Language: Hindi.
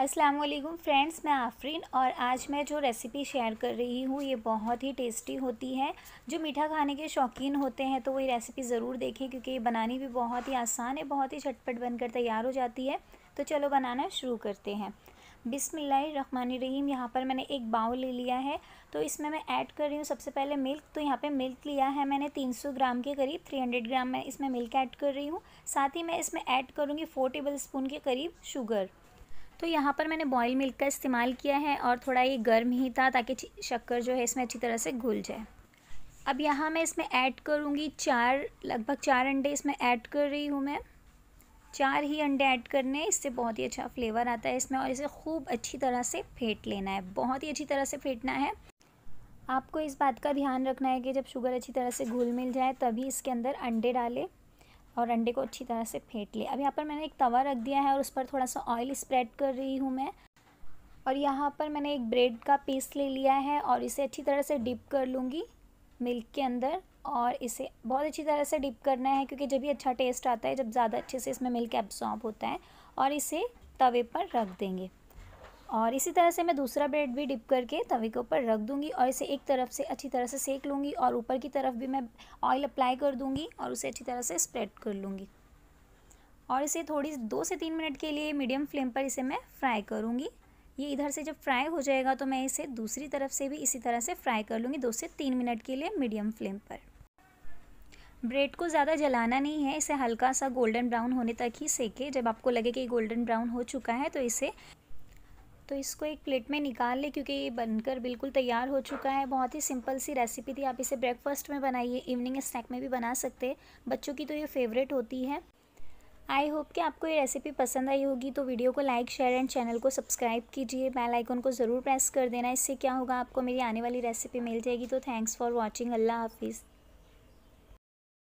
अस्सलाम वालेकुम फ्रेंड्स मैं आफरीन और आज मैं जो रेसिपी शेयर कर रही हूँ ये बहुत ही टेस्टी होती है जो मीठा खाने के शौकीन होते हैं तो वो ये रेसिपी ज़रूर देखें क्योंकि ये बनानी भी बहुत ही आसान है बहुत ही झटपट बनकर तैयार हो जाती है तो चलो बनाना शुरू करते हैं रहीम यहाँ पर मैंने एक बाउल ले लिया है तो इसमें मैं ऐड कर रही हूँ सबसे पहले मिल्क तो यहाँ पे मिल्क लिया है मैंने 300 ग्राम के करीब 300 ग्राम मैं इसमें मिल्क ऐड कर रही हूँ साथ ही मैं इसमें ऐड करूँगी 4 टेबल स्पून के करीब शुगर तो यहाँ पर मैंने बॉयल मिल्क का इस्तेमाल किया है और थोड़ा ये गर्म ही था ताकि शक्कर जो है इसमें अच्छी तरह से घुल जाए अब यहाँ मैं इसमें ऐड करूँगी चार लगभग चार अंडे इसमें ऐड कर रही हूँ मैं चार ही अंडे ऐड करने इससे बहुत ही अच्छा फ्लेवर आता है इसमें और इसे खूब अच्छी तरह से फेंट लेना है बहुत ही अच्छी तरह से फेंटना है आपको इस बात का ध्यान रखना है कि जब शुगर अच्छी तरह से घुल मिल जाए तभी इसके अंदर अंडे डालें और अंडे को अच्छी तरह से फेंट लिया अब यहाँ पर मैंने एक तवा रख दिया है और उस पर थोड़ा सा ऑयल स्प्रेड कर रही हूँ मैं और यहाँ पर मैंने एक ब्रेड का पीस ले लिया है और इसे अच्छी तरह से डिप कर लूँगी मिल्क के अंदर और इसे बहुत अच्छी तरह से डिप करना है क्योंकि जब ये अच्छा टेस्ट आता है जब ज़्यादा अच्छे से इसमें मिल्क एब्जॉर्ब होता है और इसे तवे पर रख देंगे और इसी तरह से मैं दूसरा ब्रेड भी डिप करके तवे के ऊपर रख दूँगी और इसे एक तरफ से अच्छी तरह से सेक लूँगी और ऊपर की तरफ भी मैं ऑयल अप्लाई कर दूँगी और उसे अच्छी तरह से स्प्रेड कर लूँगी और इसे थोड़ी दो से तीन मिनट के लिए मीडियम फ्लेम पर इसे मैं फ्राई करूँगी ये इधर से जब फ्राई हो जाएगा तो मैं इसे दूसरी तरफ से भी इसी तरह से फ्राई कर लूँगी दो से तीन मिनट के लिए मीडियम फ्लेम पर ब्रेड को ज़्यादा जलाना नहीं है इसे हल्का सा गोल्डन ब्राउन होने तक ही सेके जब आपको लगे कि गोल्डन ब्राउन हो चुका है तो इसे तो इसको एक प्लेट में निकाल लें क्योंकि ये बनकर बिल्कुल तैयार हो चुका है बहुत ही सिंपल सी रेसिपी थी आप इसे ब्रेकफास्ट में बनाइए इवनिंग स्नैक में भी बना सकते हैं बच्चों की तो ये फेवरेट होती है आई होप कि आपको ये रेसिपी पसंद आई होगी तो वीडियो को लाइक शेयर एंड चैनल को सब्सक्राइब कीजिए बेल आइकन को ज़रूर प्रेस कर देना इससे क्या होगा आपको मेरी आने वाली रेसिपी मिल जाएगी तो थैंक्स फॉर वॉचिंग अल्लाह हाफिज़